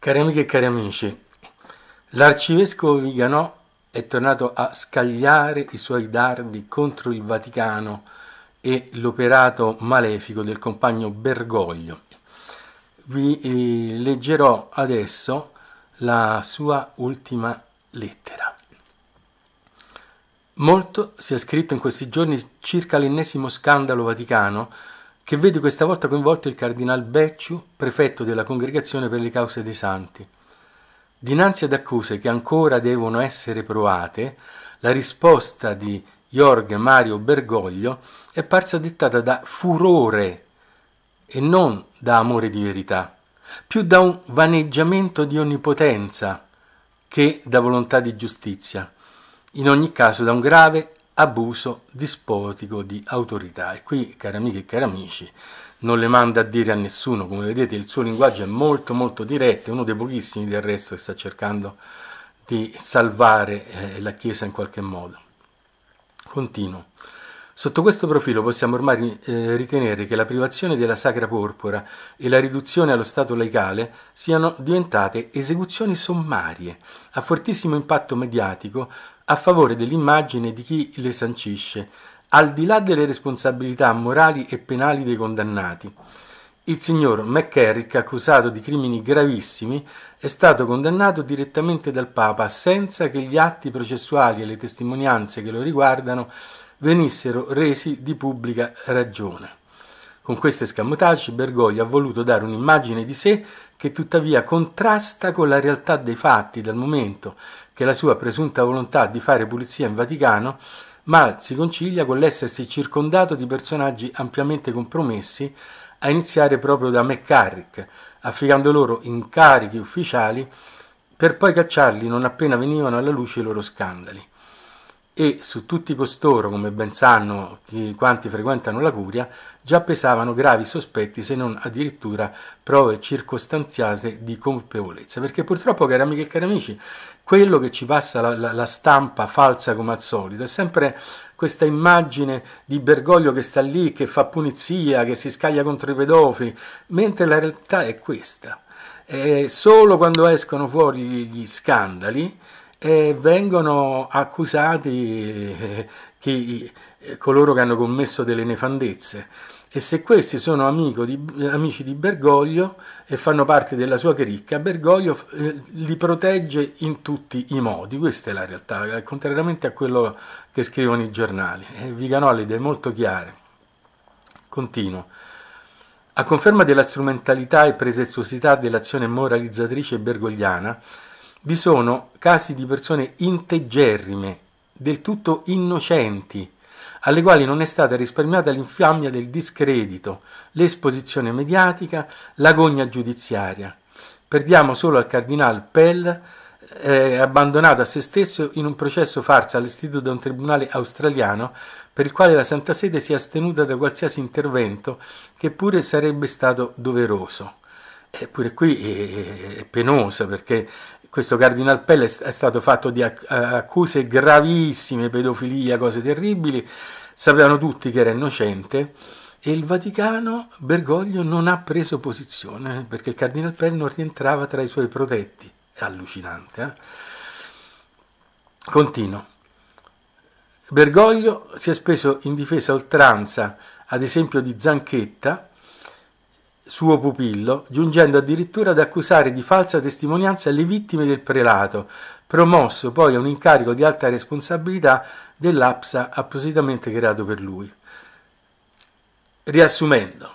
Cari amiche e cari amici, l'arcivescovo Viganò è tornato a scagliare i suoi dardi contro il Vaticano e l'operato malefico del compagno Bergoglio. Vi eh, leggerò adesso la sua ultima lettera. Molto si è scritto in questi giorni circa l'ennesimo scandalo vaticano che vede questa volta coinvolto il cardinal Becciu, prefetto della Congregazione per le cause dei santi. Dinanzi ad accuse che ancora devono essere provate, la risposta di Jorge Mario Bergoglio è parsa dettata da furore e non da amore di verità, più da un vaneggiamento di onnipotenza che da volontà di giustizia, in ogni caso da un grave abuso dispotico di autorità. E qui, cari amiche e cari amici, non le manda a dire a nessuno, come vedete il suo linguaggio è molto molto diretto, è uno dei pochissimi del resto che sta cercando di salvare eh, la Chiesa in qualche modo. Continuo. Sotto questo profilo possiamo ormai eh, ritenere che la privazione della sacra porpora e la riduzione allo stato laicale siano diventate esecuzioni sommarie, a fortissimo impatto mediatico, a favore dell'immagine di chi le sancisce, al di là delle responsabilità morali e penali dei condannati. Il signor McCarrick, accusato di crimini gravissimi, è stato condannato direttamente dal Papa senza che gli atti processuali e le testimonianze che lo riguardano venissero resi di pubblica ragione. Con queste escamotage Bergoglio ha voluto dare un'immagine di sé che tuttavia contrasta con la realtà dei fatti dal momento che la sua presunta volontà di fare pulizia in Vaticano mal si concilia con l'essersi circondato di personaggi ampiamente compromessi, a iniziare proprio da McCarrick, affidando loro incarichi ufficiali per poi cacciarli non appena venivano alla luce i loro scandali e su tutti costoro, come ben sanno quanti frequentano la curia, già pesavano gravi sospetti, se non addirittura prove circostanziate di colpevolezza. Perché purtroppo, cari amiche e cari amici, quello che ci passa la, la, la stampa falsa come al solito è sempre questa immagine di Bergoglio che sta lì, che fa punizia, che si scaglia contro i pedofili, mentre la realtà è questa. È solo quando escono fuori gli scandali, e vengono accusati eh, chi, coloro che hanno commesso delle nefandezze. E se questi sono di, amici di Bergoglio e fanno parte della sua cricca, Bergoglio eh, li protegge in tutti i modi. Questa è la realtà, contrariamente a quello che scrivono i giornali. E le idee molto chiare. Continuo. A conferma della strumentalità e presenziosità dell'azione moralizzatrice bergogliana, vi sono casi di persone integerrime, del tutto innocenti, alle quali non è stata risparmiata l'infiammia del discredito, l'esposizione mediatica, l'agonia giudiziaria. Perdiamo solo al cardinal Pell, eh, abbandonato a se stesso in un processo farsa allestito da un tribunale australiano per il quale la Santa Sede si è astenuta da qualsiasi intervento che pure sarebbe stato doveroso. Eppure qui è, penosa perché questo Cardinal Pell è, stato fatto di eh, accuse gravissime, pedofilia, cose terribili, sapevano tutti che era innocente e il Vaticano, Bergoglio, non ha preso posizione perché il Cardinal Pell non rientrava tra i suoi protetti. È allucinante. Eh? Continuo. Bergoglio si è speso in difesa oltranza, ad esempio, di Zanchetta, suo pupillo, giungendo addirittura ad accusare di falsa testimonianza le vittime del prelato, promosso poi a un incarico di alta responsabilità dell'APSA appositamente creato per lui. Riassumendo,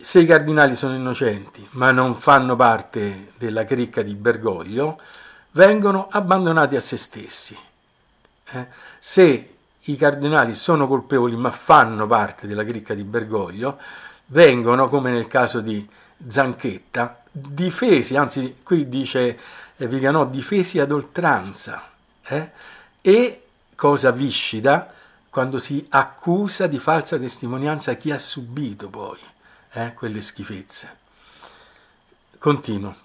se i cardinali sono innocenti ma non fanno parte della cricca di Bergoglio, vengono abbandonati a se stessi. Eh? Se i cardinali sono colpevoli ma fanno parte della cricca di Bergoglio, vengono, come nel caso di Zanchetta, difesi, anzi qui dice eh, Viganò, difesi ad oltranza. Eh? E cosa viscida quando si accusa di falsa testimonianza chi ha subito poi eh, quelle schifezze. Continuo.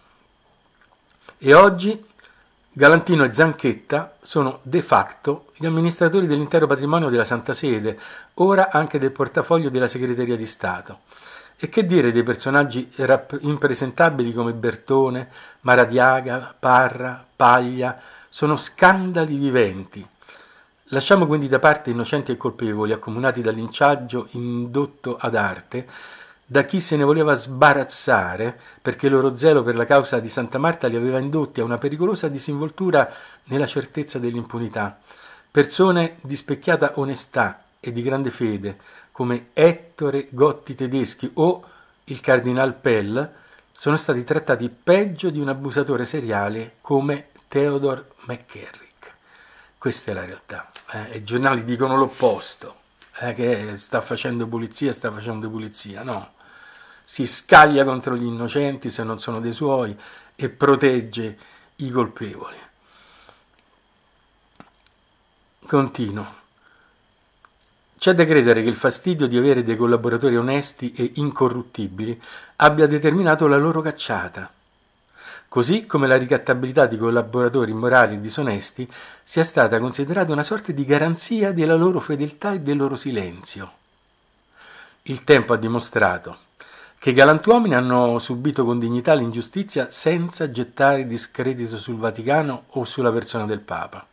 E oggi Galantino e Zanchetta sono de facto gli amministratori dell'intero patrimonio della Santa Sede, ora anche del portafoglio della Segreteria di Stato. E che dire dei personaggi impresentabili come Bertone, Maradiaga, Parra, Paglia? Sono scandali viventi. Lasciamo quindi da parte innocenti e colpevoli accomunati dal linciaggio indotto ad arte da chi se ne voleva sbarazzare perché il loro zelo per la causa di Santa Marta li aveva indotti a una pericolosa disinvoltura nella certezza dell'impunità. Persone di specchiata onestà e di grande fede, come Ettore Gotti Tedeschi o il Cardinal Pell, sono stati trattati peggio di un abusatore seriale come Theodore McCarrick. Questa è la realtà. Eh, I giornali dicono l'opposto, eh, che sta facendo pulizia, sta facendo pulizia. No, si scaglia contro gli innocenti se non sono dei suoi e protegge i colpevoli. Continuo. C'è da credere che il fastidio di avere dei collaboratori onesti e incorruttibili abbia determinato la loro cacciata, così come la ricattabilità di collaboratori immorali e disonesti sia stata considerata una sorta di garanzia della loro fedeltà e del loro silenzio. Il tempo ha dimostrato che i galantuomini hanno subito con dignità l'ingiustizia senza gettare discredito sul Vaticano o sulla persona del Papa.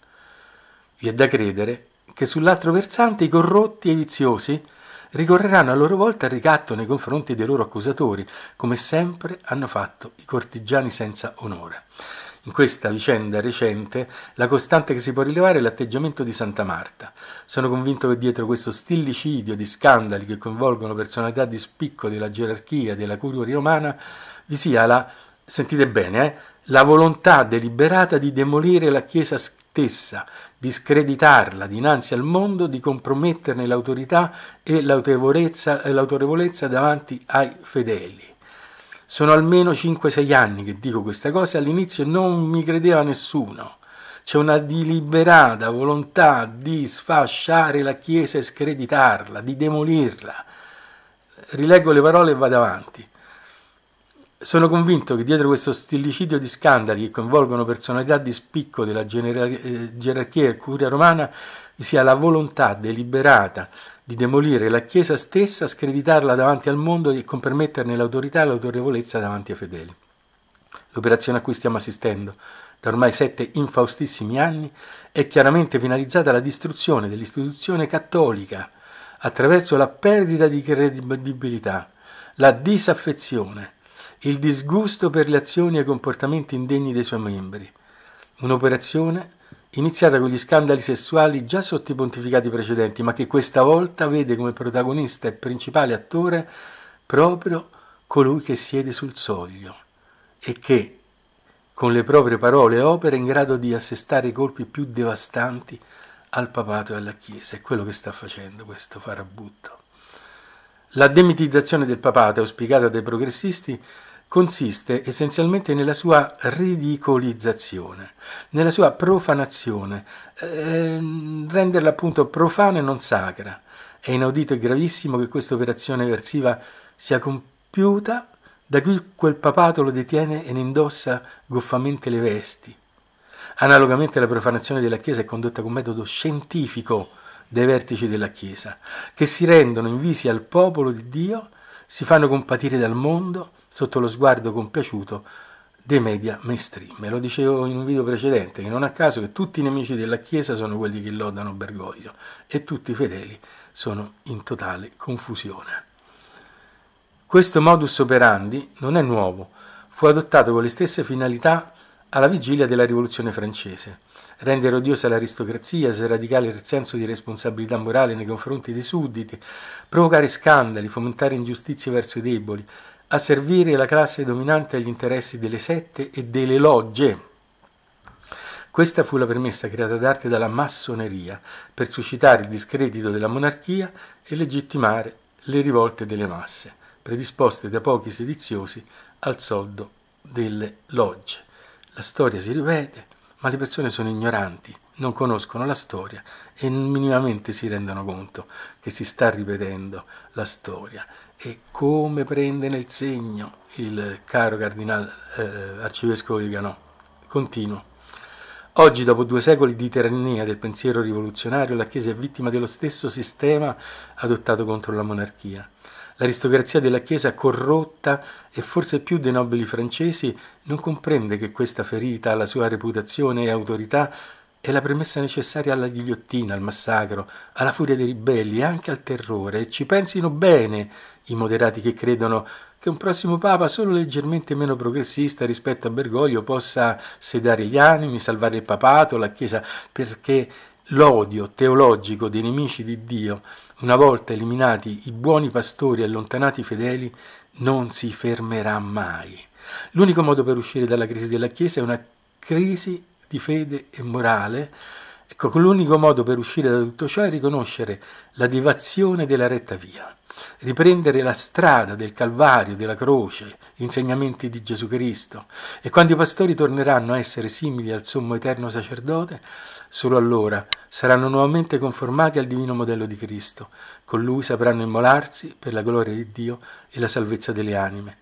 Vi è da credere che sull'altro versante i corrotti e i viziosi ricorreranno a loro volta al ricatto nei confronti dei loro accusatori, come sempre hanno fatto i cortigiani senza onore. In questa vicenda recente la costante che si può rilevare è l'atteggiamento di Santa Marta. Sono convinto che dietro questo stillicidio di scandali che coinvolgono personalità di spicco della gerarchia della curia romana vi sia la, sentite bene, eh, la volontà deliberata di demolire la Chiesa stessa, di screditarla dinanzi al mondo, di comprometterne l'autorità e l'autorevolezza davanti ai fedeli. Sono almeno 5-6 anni che dico questa cosa e all'inizio non mi credeva nessuno. C'è una deliberata volontà di sfasciare la Chiesa e screditarla, di demolirla. Rileggo le parole e vado avanti. Sono convinto che dietro questo stillicidio di scandali che coinvolgono personalità di spicco della gener- eh, gerarchia e curia romana vi sia la volontà deliberata di demolire la Chiesa stessa, screditarla davanti al mondo e comprometterne l'autorità e l'autorevolezza davanti ai fedeli. L'operazione a cui stiamo assistendo da ormai sette infaustissimi anni è chiaramente finalizzata alla distruzione dell'istituzione cattolica attraverso la perdita di credibilità, la disaffezione, il disgusto per le azioni e i comportamenti indegni dei suoi membri. Un'operazione iniziata con gli scandali sessuali già sotto i pontificati precedenti, ma che questa volta vede come protagonista e principale attore proprio colui che siede sul soglio e che, con le proprie parole e opere, è in grado di assestare i colpi più devastanti al papato e alla Chiesa. È quello che sta facendo questo farabutto. La demitizzazione del papato, auspicata dai progressisti, consiste essenzialmente nella sua ridicolizzazione, nella sua profanazione, eh, renderla appunto profana e non sacra. È inaudito e gravissimo che questa operazione versiva sia compiuta da chi quel papato lo detiene e ne indossa goffamente le vesti. Analogamente la profanazione della Chiesa è condotta con metodo scientifico dai vertici della Chiesa, che si rendono invisi al popolo di Dio si fanno compatire dal mondo sotto lo sguardo compiaciuto dei media mainstream. Me lo dicevo in un video precedente, che non a caso che tutti i nemici della Chiesa sono quelli che lodano Bergoglio e tutti i fedeli sono in totale confusione. Questo modus operandi non è nuovo, fu adottato con le stesse finalità alla vigilia della Rivoluzione francese rendere odiosa l'aristocrazia, sradicare il senso di responsabilità morale nei confronti dei sudditi, provocare scandali, fomentare ingiustizie verso i deboli, asservire la classe dominante agli interessi delle sette e delle logge. Questa fu la premessa creata d'arte dalla massoneria per suscitare il discredito della monarchia e legittimare le rivolte delle masse, predisposte da pochi sediziosi al soldo delle logge. La storia si ripete, ma le persone sono ignoranti, non conoscono la storia e minimamente si rendono conto che si sta ripetendo la storia. E come prende nel segno il caro cardinal eh, arcivescovo di Ganò. Continuo. Oggi, dopo due secoli di tirannia del pensiero rivoluzionario, la Chiesa è vittima dello stesso sistema adottato contro la monarchia. L'aristocrazia della Chiesa corrotta e forse più dei nobili francesi non comprende che questa ferita alla sua reputazione e autorità è la premessa necessaria alla ghigliottina, al massacro, alla furia dei ribelli e anche al terrore. E ci pensino bene i moderati che credono che un prossimo Papa, solo leggermente meno progressista rispetto a Bergoglio, possa sedare gli animi, salvare il papato, la Chiesa, perché l'odio teologico dei nemici di Dio una volta eliminati i buoni pastori e allontanati i fedeli, non si fermerà mai. L'unico modo per uscire dalla crisi della Chiesa è una crisi di fede e morale Ecco, l'unico modo per uscire da tutto ciò è riconoscere la devazione della retta via, riprendere la strada del Calvario, della croce, gli insegnamenti di Gesù Cristo. E quando i pastori torneranno a essere simili al sommo eterno sacerdote, solo allora saranno nuovamente conformati al divino modello di Cristo. Con lui sapranno immolarsi per la gloria di Dio e la salvezza delle anime,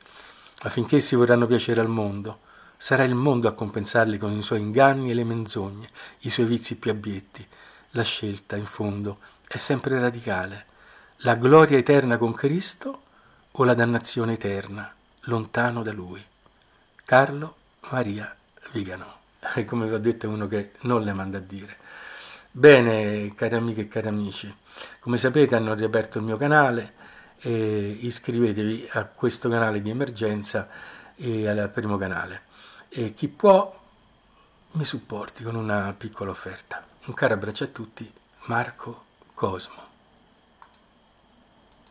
affinché essi vorranno piacere al mondo Sarà il mondo a compensarli con i suoi inganni e le menzogne, i suoi vizi più abietti. La scelta, in fondo, è sempre radicale. La gloria eterna con Cristo o la dannazione eterna, lontano da Lui. Carlo Maria Vigano. E come vi ho detto è uno che non le manda a dire. Bene, cari amiche e cari amici, come sapete hanno riaperto il mio canale, iscrivetevi a questo canale di emergenza e al primo canale e chi può mi supporti con una piccola offerta. Un caro abbraccio a tutti, Marco Cosmo.